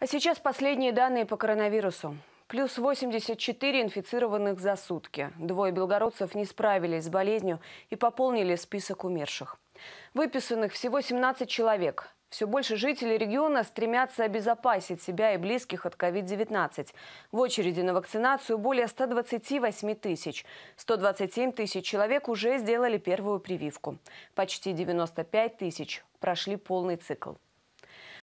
А сейчас последние данные по коронавирусу. Плюс 84 инфицированных за сутки. Двое белгородцев не справились с болезнью и пополнили список умерших. Выписанных всего 17 человек. Все больше жителей региона стремятся обезопасить себя и близких от COVID-19. В очереди на вакцинацию более 128 тысяч. 127 тысяч человек уже сделали первую прививку. Почти 95 тысяч прошли полный цикл.